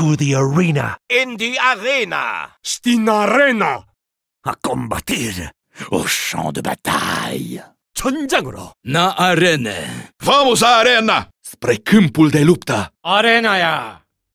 to the arena. In the arena. Stin arena. À combattre au champ de bataille. 전장으로. Na arena. Vamos à arena. Spre câmpul de luptă. Arenaia.